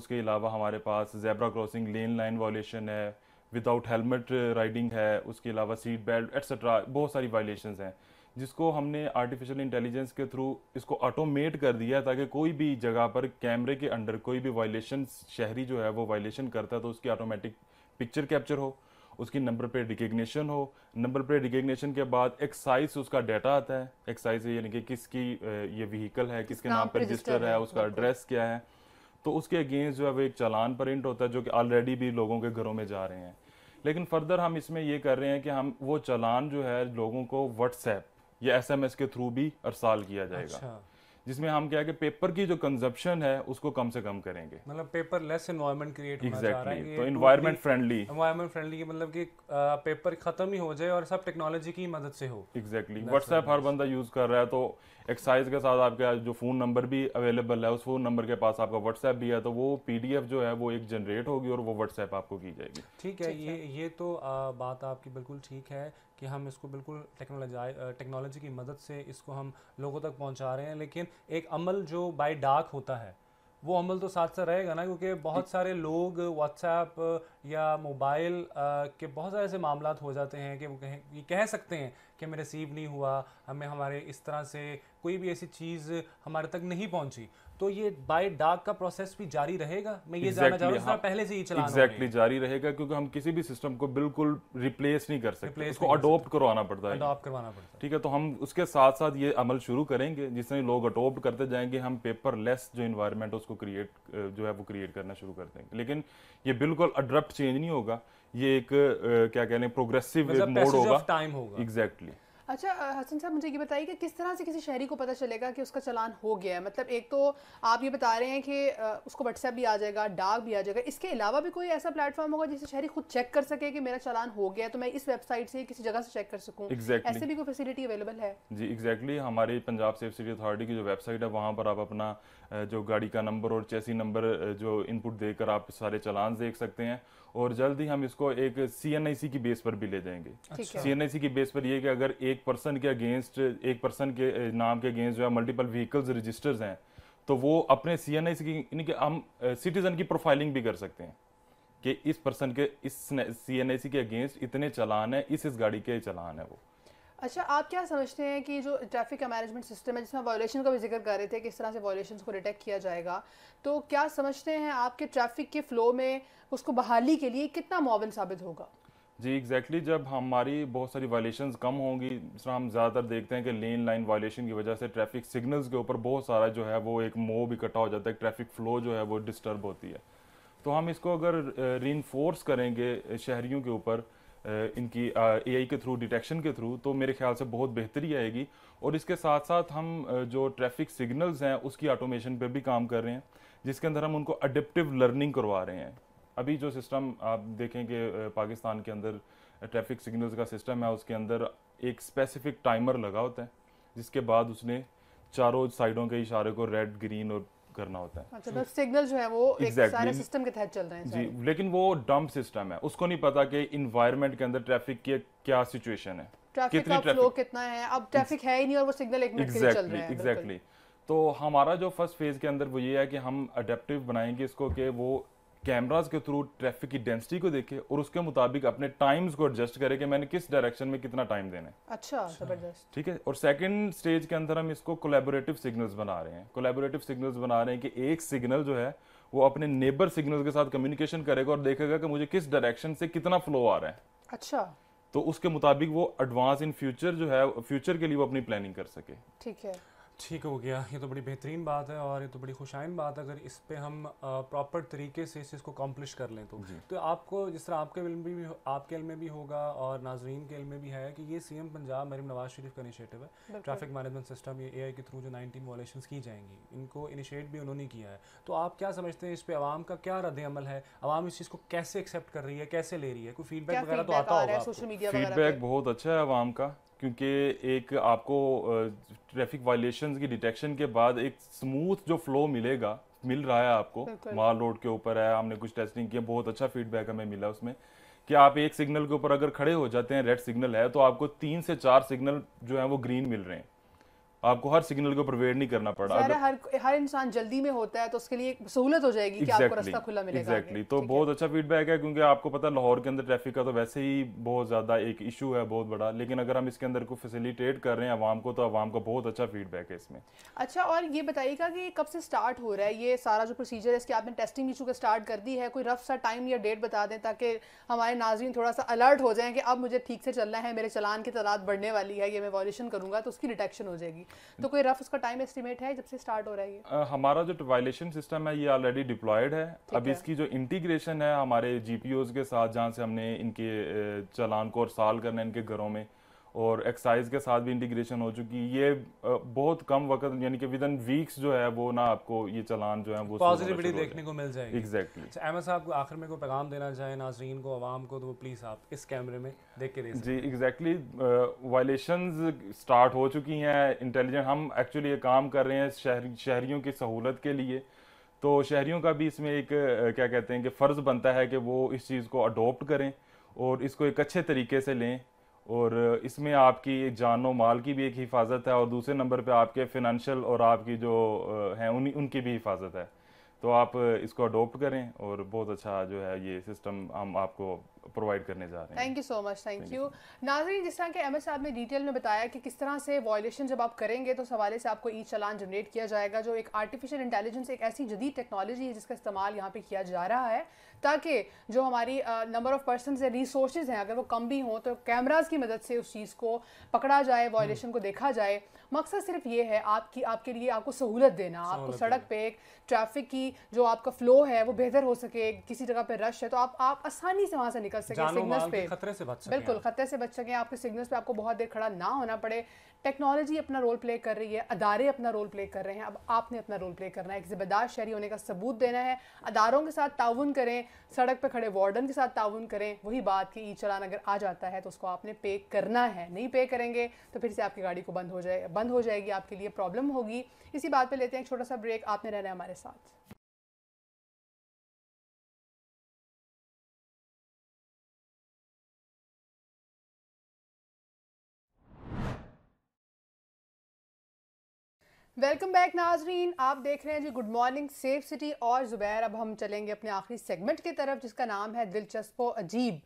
उसके अलावा हमारे पास zebra crossing lane line violation है विदाउट हेलमेट राइडिंग है उसके अलावा सीट बेल्ट एट्सट्रा बहुत सारी वायलेशन हैं जिसको हमने आर्टिफिशियल इंटेलिजेंस के थ्रू इसको ऑटोमेट कर दिया ताकि कोई भी जगह पर कैमरे के अंडर कोई भी वायलेशन शहरी जो है वो वायलेशन करता है तो उसकी ऑटोमेटिक पिक्चर कैप्चर हो उसकी नंबर प्लेट रिकग्निशन हो नंबर प्लेट रिकग्निशन के बाद एक्साइज से उसका डाटा आता है एक्साइज से यानी कि किसकी ये व्हीकल है किसके नाम पर रजिस्टर है उसका एड्रेस क्या है तो उसके अगेंस्ट जो है वो एक चालान प्रिंट होता है जो कि ऑलरेडी भी लोगों के घरों में जा रहे हैं लेकिन फर्दर हम इसमें ये कर रहे हैं कि हम वो चालान जो है लोगों को व्हाट्सएप या एस के थ्रू भी अरसाल किया जाएगा अच्छा। जिसमें हम क्या है कि पेपर की जो कंजप्शन है उसको कम से कम करेंगे मतलब पेपर लेस इन्वायरमेंट क्रिएट होना रहा है तो इन्वायरमेंट फ्रेंडली इन्वायरमेंट फ्रेंडली मतलब कि पेपर खत्म ही हो जाए और सब टेक्नोलॉजी की मदद से हो एग्जैक्टली व्हाट्सएप हर बंदा यूज कर रहा है तो एक्साइज के साथ आपका जो फ़ोन नंबर भी अवेलेबल है उस फ़ोन नंबर के पास आपका व्हाट्सएप भी है तो वो पी जो है वो एक जनरेट होगी और वो व्हाट्सएप आपको की जाएगी ठीक है ये ये तो बात आपकी बिल्कुल ठीक है कि हम इसको बिल्कुल टेक्नोलॉजी टेक्नोलॉजी की मदद से इसको हम लोगों तक पहुंचा रहे हैं लेकिन एक अमल जो बाय डाक होता है वो अमल तो साथ साथ रहेगा ना क्योंकि बहुत सारे लोग व्हाट्सएप या मोबाइल के बहुत सारे ऐसे मामला हो जाते हैं कि वो कहें ये कह सकते हैं कि हमें रिसीव नहीं हुआ हमें हमारे इस तरह से कोई भी ऐसी चीज़ हमारे तक नहीं पहुंची तो ये बाय डाक का प्रोसेस भी जारी रहेगा मैं ये exactly, जानना चाह हाँ, पहले से ही हाँ। चलाना एग्जैक्टली exactly, जारी रहेगा क्योंकि हम किसी भी सिस्टम को बिल्कुल रिप्लेस नहीं कर सकते उसको अडोप्ट करवाना पड़ता है अडोप्ट करवाना पड़ता है ठीक है तो हम उसके साथ साथ ये अमल शुरू करेंगे जिससे लोग अडोप्ट करते जाएंगे हम पेपर लेस जो इन्वायरमेंट उसको क्रिएट जो है वो क्रिएट करना शुरू कर देंगे लेकिन ये बिल्कुल अड्रप्ट चेंज नहीं होगा ये एक क्या कह लें प्रोग्रेसिव मोड होगा टाइम होगा एग्जैक्टली अच्छा हसन साहब मुझे ये बताइए कि किस तरह से किसी शहरी को पता चलेगा कि उसका चलान हो गया है मतलब एक तो आप ये बता रहे हैं कि उसको व्हाट्सएप भी आ जाएगा डाक भी आ जाएगा इसके अलावा भी कोई ऐसा प्लेटफॉर्म होगा जिससे शहरी खुद चेक कर सके कि मेरा चलान हो गया तो मैं इस वेबसाइट से किसी जगह से चेक कर सकूँ exactly. ऐसे भी कोई फैसिलिटी अवेलेबल है जी एग्जैक्टली exactly, हमारी पंजाब सेफ सिटी अथॉरिटी की जो वेबसाइट है वहाँ पर आप अपना जो गाड़ी का नंबर और चेसी नंबर जो इनपुट देकर आप सारे चलान देख सकते हैं और जल्द ही हम इसको एक सी की बेस पर भी ले जाएंगे सी की बेस पर यह कि अगर एक पर्सन के अगेंस्ट एक पर्सन के नाम के अगेंस्ट जो है मल्टीपल व्हीकल्स रजिस्टर्स हैं तो वो अपने सी एन आई सी की हम सिटीजन की प्रोफाइलिंग भी कर सकते हैं कि इस पर्सन के इस सी एन आई सी के अगेंस्ट इतने चलान है इस इस गाड़ी के चलान है वो अच्छा आप क्या समझते हैं कि जो ट्रैफिक का मैनेजमेंट सिस्टम है जिसमें वायलेशन का भी जिक्र कर रहे थे किस तरह से वायलेशन को डिटेक्ट किया जाएगा तो क्या समझते हैं आपके ट्रैफिक के फ्लो में उसको बहाली के लिए कितना मावन साबित होगा जी एग्जैक्टली exactly, जब हमारी बहुत सारी वायलेशन कम होंगी जिस हम ज़्यादातर देखते हैं कि लेन लाइन वायलेशन की वजह से ट्रैफिक सिग्नल्स के ऊपर बहुत सारा जो है वो एक मोब इकट्ठा हो जाता है ट्रैफिक फ्लो जो है वो डिस्टर्ब होती है तो हम इसको अगर रीनफोर्स करेंगे शहरीों के ऊपर इनकी आई के थ्रू डिटेक्शन के थ्रू तो मेरे ख्याल से बहुत बेहतरी आएगी और इसके साथ साथ हम जो ट्रैफिक सिग्नल्स हैं उसकी ऑटोमेशन पे भी काम कर रहे हैं जिसके अंदर हम उनको अडेप्टिव लर्निंग करवा रहे हैं अभी जो सिस्टम आप देखें कि पाकिस्तान के अंदर ट्रैफिक सिग्नल्स का सिस्टम है उसके अंदर एक स्पेसिफिक टाइमर लगा होता है जिसके बाद उसने चारों साइडों के इशारे को रेड ग्रीन और करना होता है अच्छा तो सिग्नल जो है वो exactly, एक सारे सिस्टम के तहत चल रहे हैं जी लेकिन वो डंप सिस्टम है उसको नहीं पता कि इन्वायरमेंट के अंदर ट्रैफिक की क्या सिचुएशन है ट्रैफिक का फ्लो कितना है अब ट्रैफिक है ही नहीं और वो सिग्नल एक मिनट exactly, के लिए चल रहे हैं एग्जैक्टली exactly. तो हमारा जो फर्स्ट फेज के अंदर वो ये है कि हम अडेप्टिव बनाएंगे इसको कि वो कैमराज के थ्रू ट्रैफिक की डेंसिटी को देखे और उसके मुताबिक अपने टाइम्स को एडजस्ट करे कि मैंने किस डायरेक्शन में कितना टाइम देना है अच्छा जबरदस्त ठीक है और सेकंड स्टेज के अंदर हम इसको कोलेबोरेटिव सिग्नल्स बना रहे हैं कोलेबोरेटिव सिग्नल्स बना रहे हैं कि एक सिग्नल जो है वो अपने नेबर सिग्नल के साथ कम्युनिकेशन करेगा और देखेगा कि मुझे किस डायरेक्शन से कितना फ्लो आ रहा है अच्छा तो उसके मुताबिक वो एडवांस इन फ्यूचर जो है फ्यूचर के लिए वो अपनी प्लानिंग कर सके ठीक है ठीक हो गया ये तो बड़ी बेहतरीन बात है और ये तो बड़ी खुशाइन बात है अगर इस पर हम प्रॉपर तरीके से इस चीज़ को कॉम्प्लिश कर लें तो तो आपको जिस तरह आपके इल्म भी आपके इल्म में भी होगा और नाजरीन के इल्म में भी है कि ये सीएम पंजाब मरीम नवाज शरीफ का इनिशिएटिव है ट्रैफिक मैनेजमेंट सिस्टम ये एआई के थ्रू जो नाइनटीन वॉलेशन की जाएंगी इनको इनिशिएट भी उन्होंने किया है तो आप क्या समझते हैं इस पर आवाम का क्या रद्द अमल है आवाम इस चीज़ को कैसे एक्सेप्ट कर रही है कैसे ले रही है कोई फीडबैक वगैरह तो आता होगा फीडबैक बहुत अच्छा है आवाम का क्योंकि एक आपको ट्रैफिक वायलेशन की डिटेक्शन के बाद एक स्मूथ जो फ्लो मिलेगा मिल रहा है आपको माल रोड के ऊपर है हमने कुछ टेस्टिंग किया बहुत अच्छा फीडबैक हमें मिला उसमें कि आप एक सिग्नल के ऊपर अगर खड़े हो जाते हैं रेड सिग्नल है तो आपको तीन से चार सिग्नल जो है वो ग्रीन मिल रहे हैं आपको हर सिग्नल के ऊपर वेट नहीं करना पड़ा अगर... हर हर इंसान जल्दी में होता है तो उसके लिए सहूलत हो जाएगी exactly, कि आपको रास्ता खुला मिलेगा exactly. तो बहुत अच्छा फीडबैक है क्योंकि आपको पता है लाहौर के अंदर ट्रैफिक का तो वैसे ही बहुत ज्यादा एक इशू है बहुत बड़ा लेकिन अगर हम इसके अंदर को फैसिलिटेट कर रहे हैं आवाम को तो आवाम का बहुत अच्छा फीडबैक है इसमें अच्छा और ये बताइएगा कि कब से स्टार्ट हो रहा है ये सारा जो प्रोसीजर है इसकी आपने टेस्टिंग इशू का स्टार्ट कर दी है कोई रफ सा टाइम या डेट बता दें ताकि हमारे नाजरन थोड़ा सा अलर्ट हो जाए कि अब मुझे ठीक से चलना है मेरे चलान की तादाद बढ़ने वाली है ये मैं वॉल्यूशन करूंगा तो उसकी डिटेक्शन हो जाएगी तो कोई रफ उसका टाइम एस्टिमेट है जब से स्टार्ट हो रहा है ये हमारा जो वायलेशन सिस्टम है ये ऑलरेडी डिप्लॉयड है अब है। इसकी जो इंटीग्रेशन है हमारे जीपीओ के साथ जहाँ से हमने इनके चलान को और साल करना इनके घरों में और एक्सरसाइज के साथ भी इंटीग्रेशन हो चुकी है ये बहुत कम वक्त यानी कि विद इन वीक्स जो है वो ना आपको ये चलान जो है वो पॉजिटिविटी देखने को मिल जाएगी एग्जैक्टली exactly. अहमद अच्छा, साहब को आखिर में कोई पैगाम देना चाहे नाजरीन को आवाम को तो प्लीज़ आप इस कैमरे में देख के दे जी एग्जैक्टली वायलेशन स्टार्ट हो चुकी हैं इंटेलिजेंट हम एक्चुअली ये काम कर रहे हैं शहरियों की सहूलत के लिए तो शहरीों का भी इसमें एक क्या कहते हैं कि फ़र्ज़ बनता है कि वो इस चीज़ को अडोप्ट करें और इसको एक अच्छे तरीके से लें और इसमें आपकी जानो माल की भी एक हिफाजत है और दूसरे नंबर पे आपके फिनंशल और आपकी जो हैं उन उनकी भी हिफाजत है तो आप इसको अडोप्ट करें और बहुत अच्छा जो है ये सिस्टम हम आपको प्रोवाइड करने जा रहे हैं thank you so much thank you नाजरी जिस तरह के एम साहब ने डिटेल में बताया कि किस तरह से वॉयलेशन जब आप करेंगे तो उस हवाले से आपको ई चलान जनरेट किया जाएगा जो एक आर्टिफिशियल इंटेलिजेंस एक ऐसी जदीद टेक्नोलॉजी है जिसका इस्तेमाल यहाँ पे किया जा रहा है ताकि जो हमारी नंबर ऑफ़ पर्सन है रिसोर्स हैं अगर वो कम भी हों तो कैमराज की मदद से उस चीज़ को पकड़ा जाए वॉयलेशन को देखा जाए मकसद सिर्फ ये है आपकी आपके लिए आपको सहूलत देना आपको सड़क पे एक ट्रैफिक की जो आपका फ्लो है वो बेहतर हो सके किसी जगह पर रश है तो आप आप आसानी से वहाँ से निकल कर सके सिग्नल पे खतरे से बच सके बिल्कुल खतरे से बच सके आपके सिग्नल पे आपको बहुत देर खड़ा ना होना पड़े टेक्नोलॉजी अपना रोल प्ले कर रही है अदारे अपना रोल प्ले कर रहे हैं अब आपने अपना रोल प्ले करना है एक जिम्मेदार शहरी होने का सबूत देना है अदारों के साथ ताउन करें सड़क पर खड़े वार्डन के साथ ताउन करें वही बात कि ई चलान अगर आ जाता है तो उसको आपने पे करना है नहीं पे करेंगे तो फिर से आपकी गाड़ी को बंद हो जाए बंद हो जाएगी आपके लिए प्रॉब्लम होगी इसी बात पर लेते हैं एक छोटा सा ब्रेक आपने रहना है हमारे साथ वेलकम बैक नाजरीन आप देख रहे हैं जी गुड मॉर्निंग सेफ सिटी और ज़ुबैर अब हम चलेंगे अपने आखिरी सेगमेंट की तरफ जिसका नाम है दिलचस्प अजीब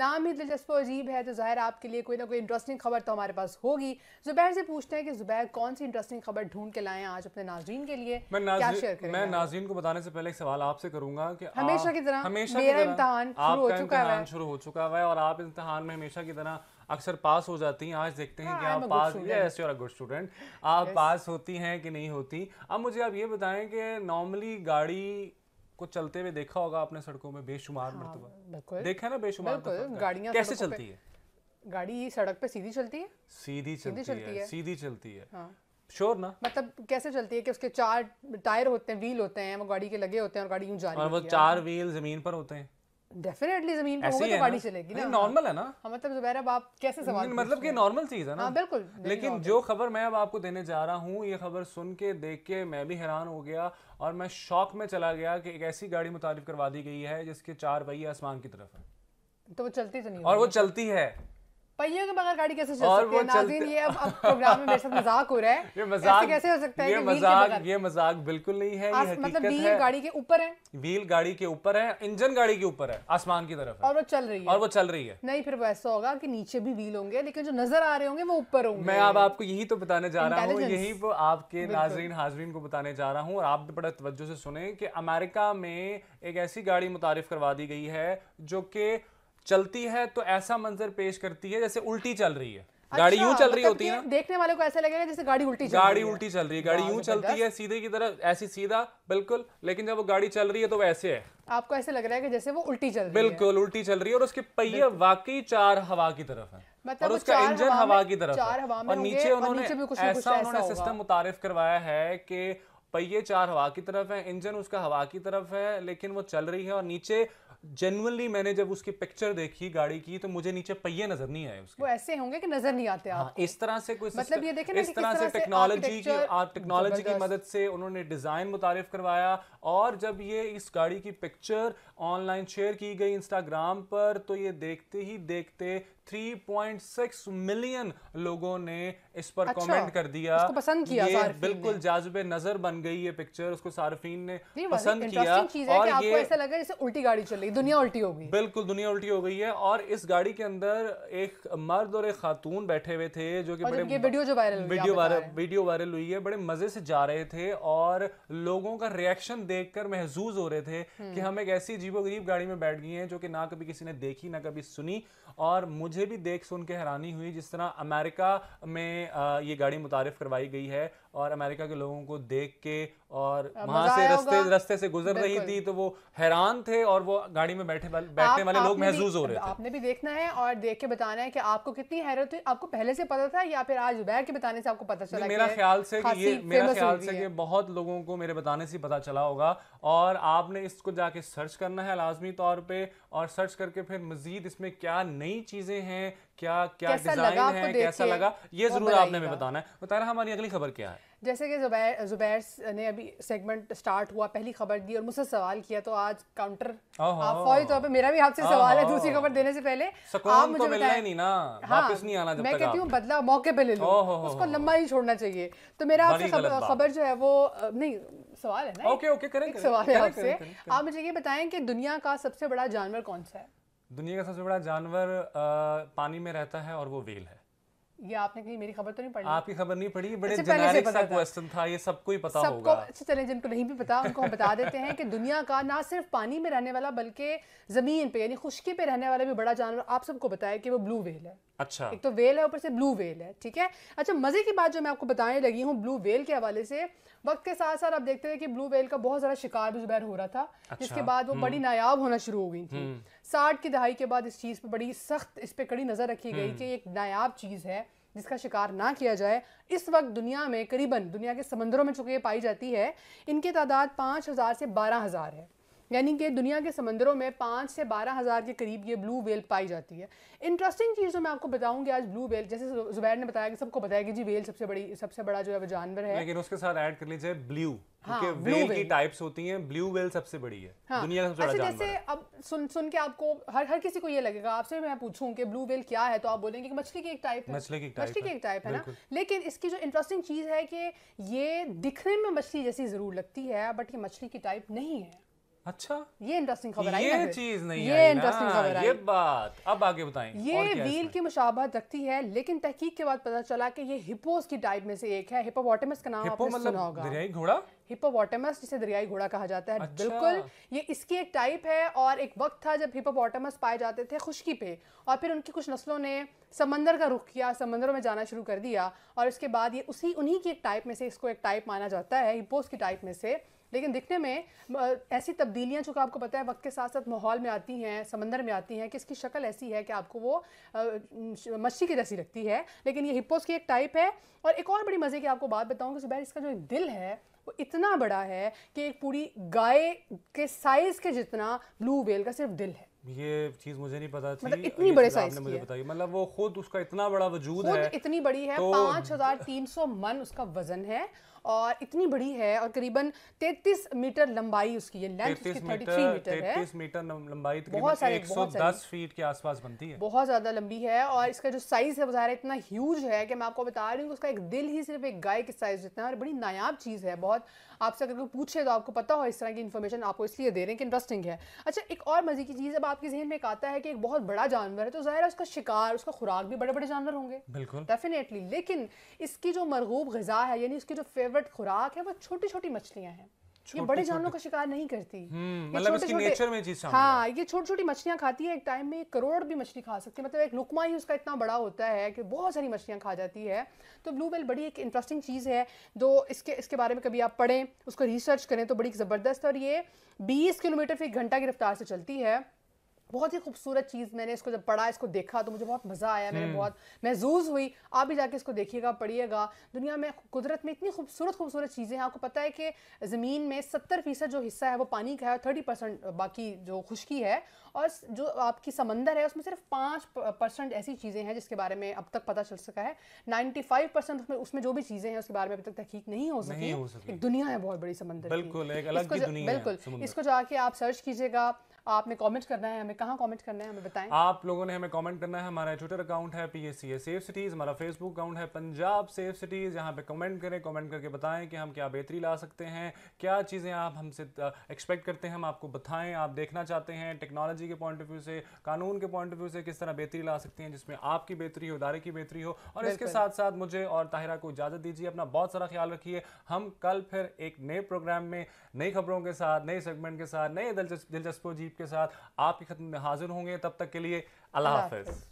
नाम ही दिलचस्प और अजीब है तो ज़ाहिर आपके लिए कोई ना कोई इंटरेस्टिंग खबर तो हमारे पास होगी जुबैर से पूछते हैं कि जुबैर कौन सी इंटरेस्टिंग खबर ढूंढ के लाए आज अपने नाजरीन के लिए मैं क्या शेयर करें मैं नाजरीन को बताने से पहले एक सवाल आपसे करूंगा कि हमेशा की तरह हमेशा इम्तहान शुरू हो चुका है शुरू हो चुका है और आप इम्तहान में हमेशा की तरह अक्सर पास हो जाती हैं आज देखते हैं कि हाँ, आप pass yes you are a good student आप पास होती हैं कि नहीं होती अब मुझे आप ये बताएं कि नॉर्मली गाड़ी को चलते हुए देखा होगा आपने सड़कों में बेशुमार हाँ, मरतबा देखा ना बेशुमार गाड़ियाँ कैसे चलती है गाड़ी सड़क पे सीधी चलती है सीधी चलती, सीधी है, है सीधी चलती है श्योर हाँ। ना मतलब कैसे चलती है कि उसके चार टायर होते हैं व्हील होते हैं वो गाड़ी के लगे होते हैं और गाड़ी यूं जा रही है वो चार व्हील जमीन पर होते हैं डेफिनेटली जमीन पे होगा तो गाड़ी चलेगी ना नॉर्मल है ना हाँ मतलब जुबैर अब आप कैसे सवाल मतलब कि नॉर्मल चीज है ना हाँ, बिल्कुल लेकिन जो खबर मैं अब आपको देने जा रहा हूँ ये खबर सुन के देख के मैं भी हैरान हो गया और मैं शौक में चला गया कि एक ऐसी गाड़ी मुतारिफ करवा दी गई है जिसके चार पहिए आसमान की तरफ है तो वो चलती तो नहीं और वो चलती है पहियों के बगैर गाड़ी कैसे चल और सकती है नाजीन ये अब, अब प्रोग्राम में मेरे साथ मजाक हो रहा है ये मजाक कैसे हो सकता है ये मजाक ये मजाक बिल्कुल नहीं है ये मतलब व्हील गाड़ी के ऊपर है व्हील गाड़ी के ऊपर है इंजन गाड़ी के ऊपर है आसमान की तरफ है और वो चल रही है और वो चल रही है नहीं फिर वैसा होगा की नीचे भी व्हील होंगे लेकिन जो नजर आ रहे होंगे वो ऊपर होंगे मैं अब आपको यही तो बताने जा रहा हूँ यही आपके नाजरीन हाजरीन को बताने जा रहा हूँ और आप बड़ा तवज्जो से सुने की अमेरिका में एक ऐसी गाड़ी मुतारफ करवा दी गई है जो की चलती है तो ऐसा मंजर पेश करती है जैसे उल्टी चल रही है अच्छा, गाड़ी यूं चल रही मतलब होती है देखने वाले को ऐसा लगेगा जैसे गाड़ी उल्टी चल गाड़ी उल्टी चल रही है गाड़ी यूं चलती है सीधे की तरह ऐसी सीधा बिल्कुल लेकिन जब वो गाड़ी चल रही है तो वैसे है आपको ऐसे लग रहा है कि जैसे वो उल्टी चल रही है बिल्कुल उल्टी चल रही है और उसके पहिए वाकई चार हवा की तरफ है मतलब और उसका इंजन हवा हवा की तरफ चार हवा में और नीचे उन्होंने कुछ ऐसा उन्होंने सिस्टम मुतारिफ करवाया है कि पहिए चार हवा की तरफ है इंजन उसका हवा की तरफ है लेकिन वो चल रही है और नीचे जेनुअनली मैंने जब उसकी पिक्चर देखी गाड़ी की तो मुझे नीचे पहिए नजर नहीं आए उसके वो ऐसे होंगे कि नजर नहीं आते हाँ, इस तरह से कोई मतलब ये देखें इस तरह से टेक्नोलॉजी की आप टेक्नोलॉजी की मदद से उन्होंने डिजाइन मुतारिफ करवाया और जब ये इस गाड़ी की पिक्चर ऑनलाइन शेयर की गई इंस्टाग्राम पर तो ये देखते ही देखते 3.6 मिलियन लोगों ने इस पर अच्छा, कमेंट कर दिया उसको पसंद किया ये बिल्कुल जाजबे नजर बन गई ये पिक्चर उसको सार्फिन ने पसंद किया और कि ये ऐसा लगा जैसे उल्टी गाड़ी चल रही दुनिया उल्टी हो गई बिल्कुल दुनिया उल्टी हो गई है और इस गाड़ी के अंदर एक मर्द और एक खातून बैठे हुए थे जो कि बड़े वीडियो जो वायरल वीडियो वीडियो वायरल हुई है बड़े मजे से जा रहे थे और लोगों का रिएक्शन कर महजूज हो रहे थे कि हम्म। हम एक ऐसी गरीब गाड़ी में बैठ गई है जो कि ना कभी किसी ने देखी ना कभी सुनी और मुझे मुझे भी देख सुन के हैरानी हुई जिस तरह अमेरिका में ये गाड़ी मुतारफ करवाई गई है और अमेरिका के लोगों को देख के और वहां से रस्ते रस्ते से गुजर रही थी तो वो हैरान थे और वो गाड़ी में बैठे बैठने वाले लोग महसूस हो रहे थे आपने भी देखना है और देख के बताना है कि आपको कितनी हैरत हुई आपको पहले से पता था या फिर आज बैठ के बताने से आपको पता चला मेरा ख्याल से ये मेरा ख्याल से ये बहुत लोगों को मेरे बताने से पता चला होगा और आपने इसको जाके सर्च करना है लाजमी तौर पर और सर्च करके फिर मजीद इसमें क्या नई चीज़ें हैं क्या क्या डिजाइन है कैसा लगा ये जरूर आपने हमें बताना है बताना हमारी अगली खबर क्या है जैसे कि जुबैर जुबैर ने अभी सेगमेंट स्टार्ट हुआ पहली खबर दी और मुझसे सवाल किया तो आज काउंटर आप फौरी तौर पर मेरा भी आपसे सवाल है दूसरी खबर देने से पहले आप तो मुझे बताएं नहीं ना हाँ, वापस नहीं आना जब मैं तक कहती हूँ बदला मौके पे ले लो उसको लंबा ही छोड़ना चाहिए तो मेरा आपसे खबर जो है वो नहीं सवाल है ना ओके ओके करें सवाल है आपसे आप मुझे ये बताएं कि दुनिया का सबसे बड़ा जानवर कौन सा है दुनिया का सबसे बड़ा जानवर पानी में रहता है और वो वेल है ये आपने कहीं मेरी खबर तो नहीं पड़ी आपकी खबर नहीं पड़ी बड़े जेनेरिक अच्छा, सा क्वेश्चन था ये सबको ही पता सब होगा अच्छा चले जिनको नहीं भी पता उनको हम बता देते हैं कि दुनिया का ना सिर्फ पानी में रहने वाला बल्कि जमीन पे यानी खुशकी पे रहने वाला भी बड़ा जानवर आप सबको बताया कि वो ब्लू व्हेल है अच्छा एक तो वेल है ऊपर से ब्लू वेल है ठीक है अच्छा मजे की बात जो मैं आपको बताने लगी हूँ ब्लू वेल के हवाले से वक्त के साथ साथ आप देखते थे कि ब्लू वेल का बहुत सारा शिकार भी जुबैर हो रहा था जिसके अच्छा, बाद वो हम्म। बड़ी नायाब होना शुरू हो गई थी हम्म। साठ की दहाई के बाद इस चीज़ पर बड़ी सख्त इस पर कड़ी नज़र रखी गई हम्म। कि एक नायाब चीज़ है जिसका शिकार ना किया जाए इस वक्त दुनिया में करीबन दुनिया के समंदरों में चुके पाई जाती है इनकी तादाद पाँच हज़ार से बारह हज़ार है यानी कि दुनिया के समंदरों में पाँच से बारह हज़ार के करीब ये ब्लू वेल पाई जाती है इंटरेस्टिंग चीज़ जो मैं आपको बताऊंगी आज ब्लू वेल जैसे जुबैर ने बताया कि सबको बताया कि जी वेल सबसे बड़ी सबसे बड़ा जो है वो जानवर है लेकिन उसके साथ ऐड कर लीजिए ब्लू हाँ, वेल की टाइप्स होती हैं ब्लू वेल सबसे बड़ी है हाँ, दुनिया का सबसे जैसे अब सुन सुन के आपको हर हर किसी को ये लगेगा आपसे मैं पूछूं कि ब्लू वेल क्या है तो आप बोलेंगे कि मछली की एक टाइप है मछली की टाइप मछली की एक टाइप है ना लेकिन इसकी जो इंटरेस्टिंग चीज़ है कि ये दिखने में मछली जैसी ज़रूर लगती है बट ये मछली की टाइप नहीं है अच्छा ये इंटरेस्टिंग खबर आई ये चीज नहीं ये इंटरेस्टिंग खबर आई ये बात अब आगे बताएं ये व्हील की मुशाबहत रखती है लेकिन तहकीक के बाद पता चला कि ये की टाइप में से एक है का नाम आपने सुना मतलब होगा दरियाई घोड़ा जिसे दरियाई घोड़ा कहा जाता है अच्छा। बिल्कुल ये इसकी एक टाइप है और एक वक्त था जब हिपोपोटामस पाए जाते थे खुशकी पे और फिर उनकी कुछ नस्लों ने समंदर का रुख किया समंदरों में जाना शुरू कर दिया और इसके बाद ये उसी उन्हीं की एक टाइप में से इसको एक टाइप माना जाता है हिपोस की टाइप में से लेकिन दिखने में ऐसी तब्दीलियाँ चूंकि आपको पता है वक्त के साथ साथ माहौल में आती हैं समंदर में आती हैं कि इसकी शक्ल ऐसी है कि आपको वो मछली की जैसी लगती है लेकिन ये हिप्पोस की एक टाइप है और एक और बड़ी मज़े की आपको बात बताऊँ कि सुबैर इसका जो दिल है वो इतना बड़ा है कि एक पूरी गाय के साइज़ के जितना ब्लू वेल का सिर्फ दिल है ये चीज मुझे नहीं पता थी मतलब इतनी बड़े साइज मुझे बताई मतलब वो खुद उसका इतना बड़ा वजूद है इतनी बड़ी है तो... पाँच हजार तीन सौ मन उसका वजन है और इतनी बड़ी है और करीबन 33 मीटर लंबाई उसकी ये लेंथ उसकी 33 मीटर है 33 मीटर लंबाई तकरीबन 110 फीट के आसपास बनती है बहुत ज़्यादा लंबी है और इसका जो साइज़ है वज़ारा इतना ह्यूज है कि मैं आपको बता रही हूँ उसका एक दिल ही सिर्फ एक गाय के साइज़ जितना और बड़ी नायाब चीज़ है बहुत आपसे अगर कोई पूछे तो आपको पता हो इस तरह की इन्फॉर्मेशन आपको इसलिए दे रहे हैं कि इंटरेस्टिंग है अच्छा एक और मज़े की चीज़ अब आपके जहन में एक आता है कि एक बहुत बड़ा जानवर है तो ज़ाहिर है उसका शिकार उसका खुराक भी बड़े बड़े जानवर होंगे बिल्कुल डेफिनेटली लेकिन इसकी जो मरगूब गजा है यानी उसकी जो फेवरेट खुराक है वो छोटी छोटी मछलियाँ हैं ये बड़े जानवरों का शिकार नहीं करती हम्म, मतलब इसकी नेचर में चीज हाँ ये छोटी छोटी मछलियाँ खाती है एक टाइम में एक करोड़ भी मछली खा सकती है मतलब एक लुकमा ही उसका इतना बड़ा होता है कि बहुत सारी मछलियाँ खा जाती है तो ब्लू वेल बड़ी एक इंटरेस्टिंग चीज़ है जो इसके इसके बारे में कभी आप पढ़ें उसको रिसर्च करें तो बड़ी ज़बरदस्त और ये बीस किलोमीटर फी घंटा की रफ्तार से चलती है बहुत ही खूबसूरत चीज़ मैंने इसको जब पढ़ा इसको देखा तो मुझे बहुत मज़ा आया मैंने हम्म। बहुत महजूज हुई आप भी जाके इसको देखिएगा पढ़िएगा दुनिया में कुदरत में इतनी खूबसूरत खूबसूरत चीज़ें हैं आपको पता है कि ज़मीन में सत्तर फीसद जो हिस्सा है वो पानी का है थर्टी परसेंट बाकी जो खुश्की है और जो आपकी समंदर है उसमें सिर्फ पाँच परसेंट ऐसी चीज़ें हैं जिसके बारे में अब तक पता चल सका है नाइन्टी फाइव परसेंट उसमें उसमें जो भी चीज़ें हैं उसके बारे में अभी तक तहकीक नहीं हो सकी दुनिया है बहुत बड़ी समंदर बिल्कुल बिल्कुल इसको जाके आप सर्च कीजिएगा आपने कमेंट करना है हमें कहाँ कमेंट करना है हमें बताएं आप लोगों ने हमें कमेंट करना है हमारा ट्विटर अकाउंट है P S C safe cities हमारा फेसबुक अकाउंट है पंजाब सेफ सिटीज़ यहाँ पे कमेंट करें कमेंट करके बताएं कि हम क्या बेहतरी ला सकते हैं क्या चीज़ें आप हमसे एक्सपेक्ट करते हैं हम आपको बताएं आप देखना चाहते हैं टेक्नोलॉजी के पॉइंट ऑफ व्यू से कानून के पॉइंट ऑफ व्यू से किस तरह बेहतरी ला सकते हैं जिसमें आपकी बेहतरी हो इदारे की बेहतरी हो और इसके साथ साथ मुझे और ताहिरा को इजाज़त दीजिए अपना बहुत सारा ख्याल रखिए हम कल फिर एक नए प्रोग्राम में नई खबरों के साथ नए सेगमेंट के साथ नए दिलचस्पों जी के साथ आपकी खत्म में हाजिर होंगे तब तक के लिए अल्लाह हाफिज़